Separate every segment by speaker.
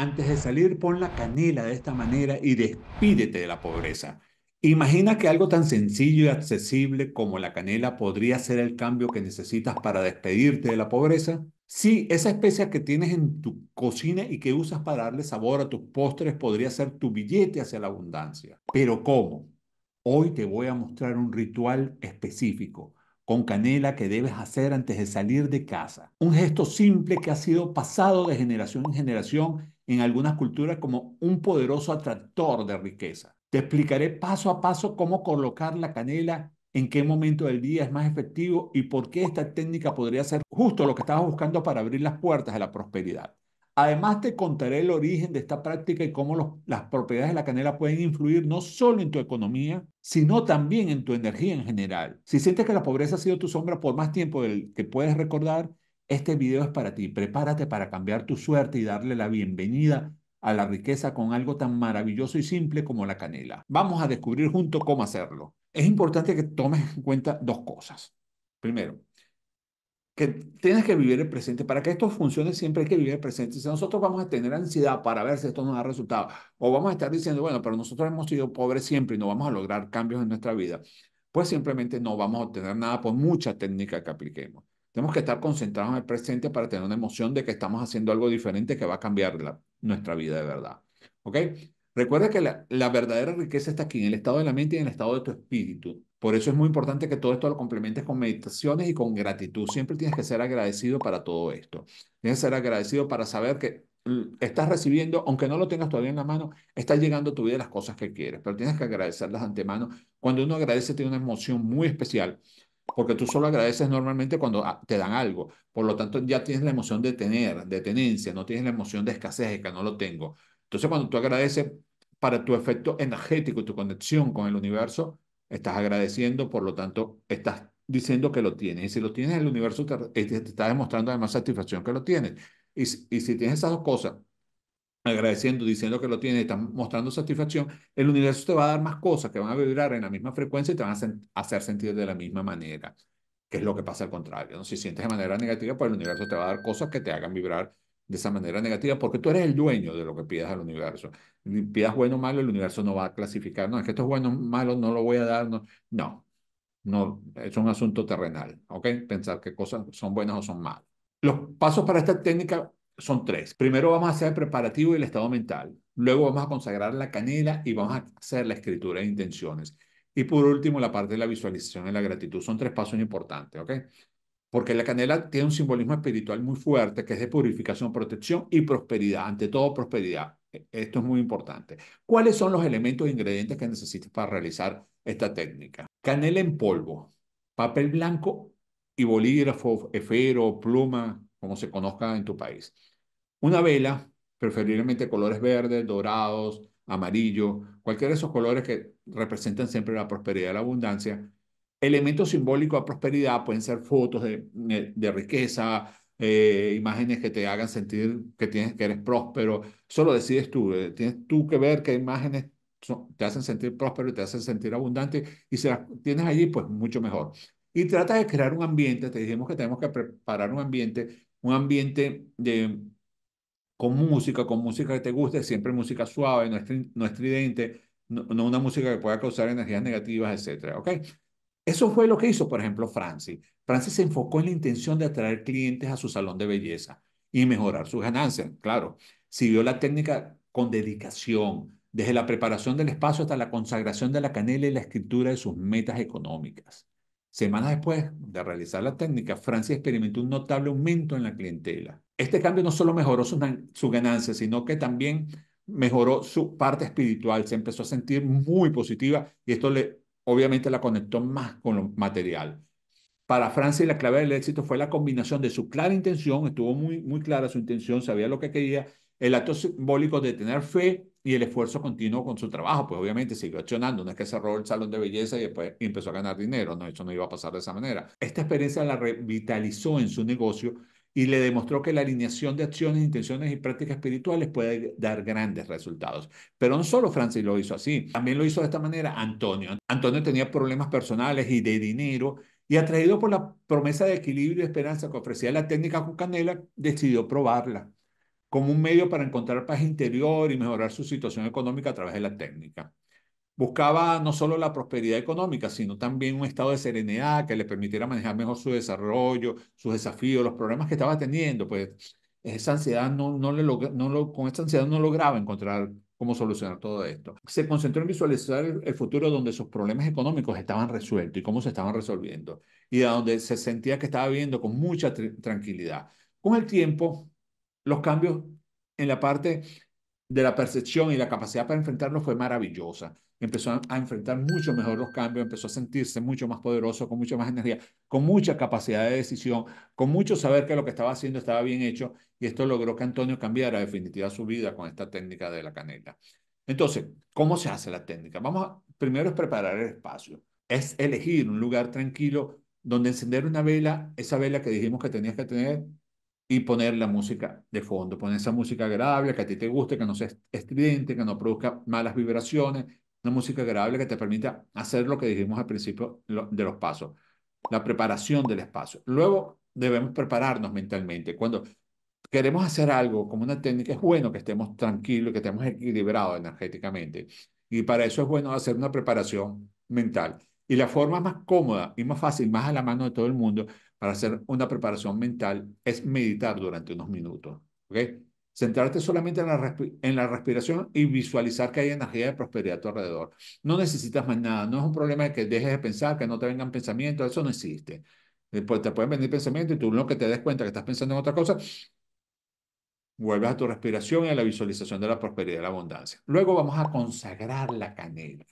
Speaker 1: Antes de salir, pon la canela de esta manera y despídete de la pobreza. Imagina que algo tan sencillo y accesible como la canela podría ser el cambio que necesitas para despedirte de la pobreza. Sí, esa especia que tienes en tu cocina y que usas para darle sabor a tus postres podría ser tu billete hacia la abundancia. Pero ¿cómo? Hoy te voy a mostrar un ritual específico con canela que debes hacer antes de salir de casa. Un gesto simple que ha sido pasado de generación en generación en algunas culturas como un poderoso atractor de riqueza. Te explicaré paso a paso cómo colocar la canela, en qué momento del día es más efectivo y por qué esta técnica podría ser justo lo que estabas buscando para abrir las puertas de la prosperidad. Además, te contaré el origen de esta práctica y cómo las propiedades de la canela pueden influir no solo en tu economía, sino también en tu energía en general. Si sientes que la pobreza ha sido tu sombra por más tiempo del que puedes recordar, este video es para ti. Prepárate para cambiar tu suerte y darle la bienvenida a la riqueza con algo tan maravilloso y simple como la canela. Vamos a descubrir juntos cómo hacerlo. Es importante que tomes en cuenta dos cosas. Primero, que tienes que vivir el presente. Para que esto funcione siempre hay que vivir el presente. Si nosotros vamos a tener ansiedad para ver si esto nos da resultado, o vamos a estar diciendo, bueno, pero nosotros hemos sido pobres siempre y no vamos a lograr cambios en nuestra vida, pues simplemente no vamos a obtener nada por mucha técnica que apliquemos. Tenemos que estar concentrados en el presente para tener una emoción de que estamos haciendo algo diferente que va a cambiar nuestra vida de verdad. ¿Ok? Recuerda que la, verdadera riqueza está aquí, en el estado de la mente y en el estado de tu espíritu. Por eso es muy importante que todo esto lo complementes con meditaciones y con gratitud. Siempre tienes que ser agradecido para todo esto. Tienes que ser agradecido para saber que mm, estás recibiendo, aunque no lo tengas todavía en la mano, estás llegando a tu vida las cosas que quieres, pero tienes que agradecerlas de antemano. Cuando uno agradece tiene una emoción muy especial porque tú solo agradeces normalmente cuando ah, te dan algo. Por lo tanto, ya tienes la emoción de tener, de tenencia, no tienes la emoción de escasez, de que no lo tengo. Entonces, cuando tú agradeces para tu efecto energético, tu conexión con el universo, estás agradeciendo, por lo tanto, estás diciendo que lo tienes. Y si lo tienes, el universo eh, te, te está demostrando además satisfacción que lo tienes. Y, y si tienes esas dos cosas, agradeciendo, diciendo que lo tiene, están mostrando satisfacción, el universo te va a dar más cosas que van a vibrar en la misma frecuencia y te van a hacer sentir de la misma manera, que es lo que pasa al contrario. ¿no? Si sientes de manera negativa, pues el universo te va a dar cosas que te hagan vibrar de esa manera negativa, porque tú eres el dueño de lo que pidas al universo. Si pidas bueno o malo, el universo no va a clasificar, no, es que esto es bueno o malo, no lo voy a dar, no, no, es un asunto terrenal, ¿ok? Pensar qué cosas son buenas o son malas. Los pasos para esta técnica son tres. Primero vamos a hacer el preparativo y el estado mental. Luego vamos a consagrar la canela y vamos a hacer la escritura de intenciones. Y por último, la parte de la visualización y la gratitud. Son tres pasos importantes, ¿ok? Porque la canela tiene un simbolismo espiritual muy fuerte que es de purificación, protección y prosperidad. Ante todo, prosperidad. E, esto es muy importante. ¿Cuáles son los elementos e ingredientes que necesitas para realizar esta técnica? Canela en polvo, papel blanco y bolígrafo, efero, pluma, como se conozca en tu país. Una vela, preferiblemente colores verdes, dorados, amarillo, cualquiera de esos colores que representan siempre la prosperidad y la abundancia. Elementos simbólicos a prosperidad pueden ser fotos de, eh, de riqueza, eh, imágenes que te hagan sentir que, tienes, que eres próspero. solo decides tú. Eh, tienes tú que ver qué imágenes te hacen sentir próspero y te hacen sentir abundante. Y si las tienes allí, pues mucho mejor. Y trata de crear un ambiente. Te dijimos que tenemos que preparar un ambiente un ambiente de, con música, con música que te guste, siempre música suave, no, estridente, no, una música que pueda causar energías negativas, etc. Eso fue lo que hizo, por ejemplo, Francis. Francis se enfocó en la intención de atraer clientes a su salón de belleza y mejorar sus ganancias, claro. Siguió la técnica con dedicación, desde la preparación del espacio hasta la consagración de la canela y la escritura de sus metas económicas. Semanas después de realizar la técnica, Francia experimentó un notable aumento en la clientela. Este cambio no solo mejoró su, ganancia, sino que también mejoró su parte espiritual, se empezó a sentir muy positiva y esto le obviamente la conectó más con lo material. Para Francia la clave del éxito fue la combinación de su clara intención, estuvo muy, muy clara su intención, sabía lo que quería, el acto simbólico de tener fe y el esfuerzo continuó con su trabajo. Pues obviamente siguió accionando, no es que cerró el salón de belleza y después empezó a ganar dinero, no, eso no iba a pasar de esa manera. Esta experiencia la revitalizó en su negocio y le demostró que la alineación de acciones, intenciones y prácticas espirituales puede dar grandes resultados. Pero no solo Francis lo hizo así, también lo hizo de esta manera Antonio. Antonio tenía problemas personales y de dinero y atraído por la promesa de equilibrio y esperanza que ofrecía la técnica con canela, decidió probarla como un medio para encontrar paz interior y mejorar su situación económica a través de la técnica. Buscaba no solo la prosperidad económica, sino también un estado de serenidad que le permitiera manejar mejor su desarrollo, sus desafíos, los problemas que estaba teniendo. Pues esa ansiedad no, no con esta ansiedad no lograba encontrar cómo solucionar todo esto. Se concentró en visualizar el futuro donde sus problemas económicos estaban resueltos y cómo se estaban resolviendo y a donde se sentía que estaba viviendo con mucha tranquilidad. Con el tiempo, los cambios en la parte de la percepción y la capacidad para enfrentarlo fue maravillosa. Empezó a, enfrentar mucho mejor los cambios, empezó a sentirse mucho más poderoso, con mucha más energía, con mucha capacidad de decisión, con mucho saber que lo que estaba haciendo estaba bien hecho y esto logró que Antonio cambiara definitivamente su vida con esta técnica de la canela. Entonces, ¿cómo se hace la técnica? primero es preparar el espacio, es elegir un lugar tranquilo donde encender una vela, esa vela que dijimos que tenías que tener y poner la música de fondo. Poner esa música agradable que a ti te guste, que no sea estridente, que no produzca malas vibraciones. Una música agradable que te permita hacer lo que dijimos al principio de los pasos, la preparación del espacio. Luego debemos prepararnos mentalmente. Cuando queremos hacer algo como una técnica, es bueno que estemos tranquilos, que estemos equilibrados energéticamente. Y para eso es bueno hacer una preparación mental. Y la forma más cómoda y más fácil, más a la mano de todo el mundo, para hacer una preparación mental es meditar durante unos minutos. ¿okay? Centrarte solamente en la, en la respiración y visualizar que hay energía de prosperidad a tu alrededor. No necesitas más nada, no es un problema de que dejes de pensar, que no te vengan pensamientos, eso no existe. Después eh, pues, te pueden venir pensamientos y tú lo que te des cuenta que estás pensando en otra cosa, vuelves a tu respiración y a la visualización de la prosperidad y la abundancia. Luego vamos a consagrar la canela.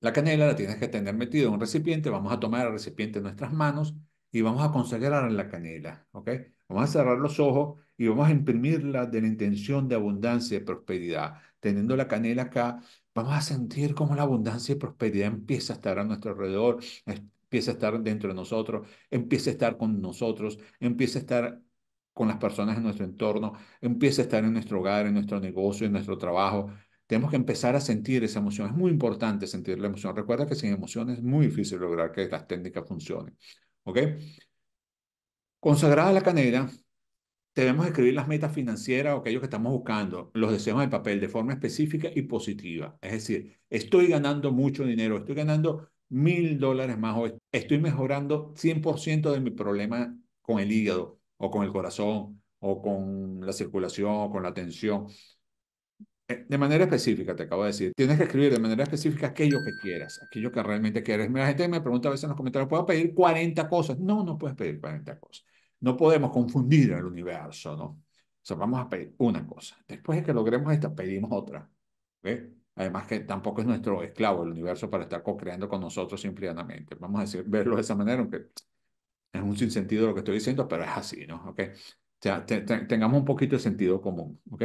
Speaker 1: La canela la tienes que tener metida en un recipiente, vamos a tomar el recipiente en nuestras manos y vamos a consagrar la canela, ¿ok? Vamos a cerrar los ojos y vamos a imprimirla de la intención de abundancia y prosperidad. Teniendo la canela acá, vamos a sentir cómo la abundancia y prosperidad empieza a estar a nuestro alrededor, empieza a estar dentro de nosotros, empieza a estar con nosotros, empieza a estar con las personas en nuestro entorno, empieza a estar en nuestro hogar, en nuestro negocio, en nuestro trabajo. Tenemos que empezar a sentir esa emoción. Es muy importante sentir la emoción. Recuerda que sin emoción es muy difícil lograr que las técnicas funcionen. ¿Ok? Consagrada la canela, debemos escribir las metas financieras o aquello que estamos buscando, los deseos en papel de forma específica y positiva. Es decir, estoy ganando mucho dinero, estoy ganando mil dólares más hoy, estoy mejorando 100% de mi problema con el hígado o con el corazón o con la circulación o con la tensión. Eh, de manera específica, te acabo de decir, tienes que escribir de manera específica aquello que quieras, aquello que realmente quieres. La gente me pregunta a veces en los comentarios, ¿puedo pedir 40 cosas? No, no puedes pedir 40 cosas. No podemos confundir al universo, ¿no? O sea, vamos a pedir una cosa. Después de que logremos esta, pedimos otra. Además que tampoco es nuestro esclavo el universo para estar co-creando con nosotros simplemente. Vamos a decir, verlo de esa manera, aunque es un sinsentido lo que estoy diciendo, pero es así, ¿no? ¿Okay? O sea, tengamos un poquito de sentido común, ¿ok?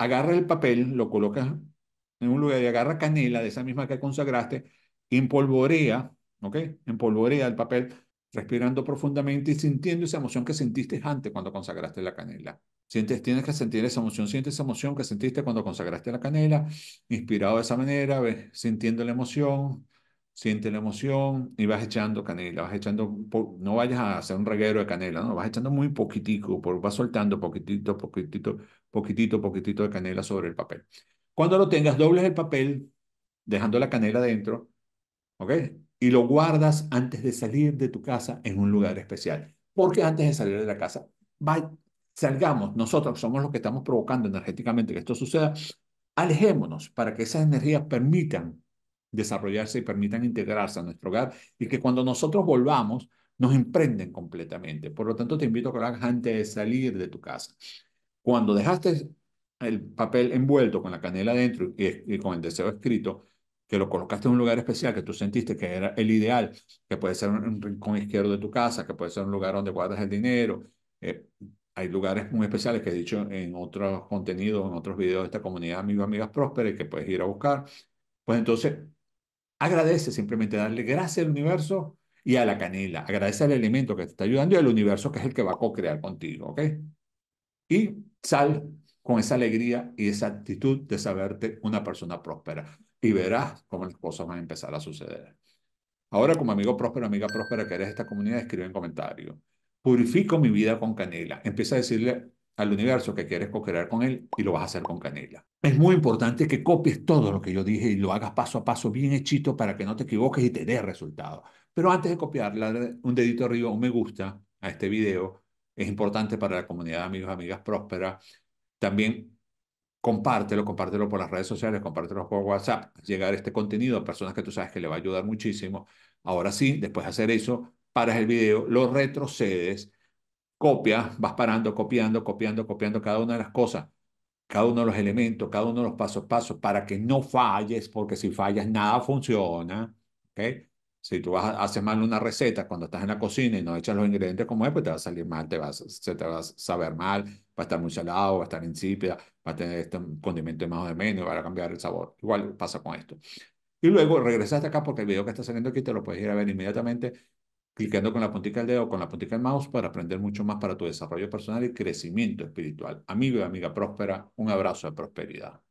Speaker 1: agarra el papel, lo colocas en un lugar y agarra canela de esa misma que consagraste, empolvorea, ¿ok? Empolvorea el papel, respirando profundamente y sintiendo esa emoción que sentiste antes cuando consagraste la canela. Sientes, tienes que sentir esa emoción, sientes esa emoción que sentiste cuando consagraste la canela, inspirado de esa manera, sintiendo la emoción, siente la emoción y vas echando canela, vas echando, no vayas a hacer un reguero de canela, no, vas echando muy poquitico, vas soltando poquitito, poquitito, poquitito, poquitito de canela sobre el papel. Cuando lo tengas, dobles el papel, dejando la canela dentro, ¿ok? Y lo guardas antes de salir de tu casa en un lugar especial. Porque antes de salir de la casa, salgamos, nosotros somos los que estamos provocando energéticamente que esto suceda, alejémonos para que esas energías permitan desarrollarse y permitan integrarse a nuestro hogar y que cuando nosotros volvamos nos emprenden completamente. Por lo tanto, te invito a que lo hagas antes de salir de tu casa. Cuando dejaste el papel envuelto con la canela adentro y, con el deseo escrito, que lo colocaste en un lugar especial que tú sentiste que era el ideal, que puede ser un, rincón izquierdo de tu casa, que puede ser un lugar donde guardas el dinero. Eh, hay lugares muy especiales que he dicho en otros contenidos, en otros videos de esta comunidad, amigos, amigas prósperas, que puedes ir a buscar. Pues entonces, Agradece simplemente, darle gracias al universo y a la canela. Agradece al elemento que te está ayudando y al universo que es el que va a co-crear contigo, ¿ok? Y sal con esa alegría y esa actitud de saberte una persona próspera y verás cómo las cosas van a empezar a suceder. Ahora, como amigo próspero, amiga próspera que eres de esta comunidad, escribe en comentario. Purifico mi vida con canela. Empieza a decirle al universo que quieres co-crear con él y lo vas a hacer con Canela. Es muy importante que copies todo lo que yo dije y lo hagas paso a paso bien hechito para que no te equivoques y te dé resultado. Pero antes de copiar, un dedito arriba, un me gusta a este video. Es importante para la comunidad de amigos, amigas próspera. También compártelo, compártelo por las redes sociales, compártelo por WhatsApp. Llegar este contenido a personas que tú sabes que le va a ayudar muchísimo. Ahora sí, después de hacer eso, paras el video, lo retrocedes copia vas parando, copiando, copiando, copiando cada una de las cosas, cada uno de los elementos, cada uno de los pasos, pasos, para que no falles, porque si fallas nada funciona. ¿okay? Si tú vas, haces mal una receta cuando estás en la cocina y no echas los ingredientes como es, pues te va a salir mal, te vas, se te va a saber mal, va a estar muy salado, va a estar insípida, va a tener este condimento de más o de menos, va a cambiar el sabor. Igual pasa con esto. Y luego regresaste acá porque el video que está saliendo aquí te lo puedes ir a ver inmediatamente Clicando con la puntica del dedo o con la puntica del mouse para aprender mucho más para tu desarrollo personal y crecimiento espiritual. Amigo y amiga próspera, un abrazo de prosperidad.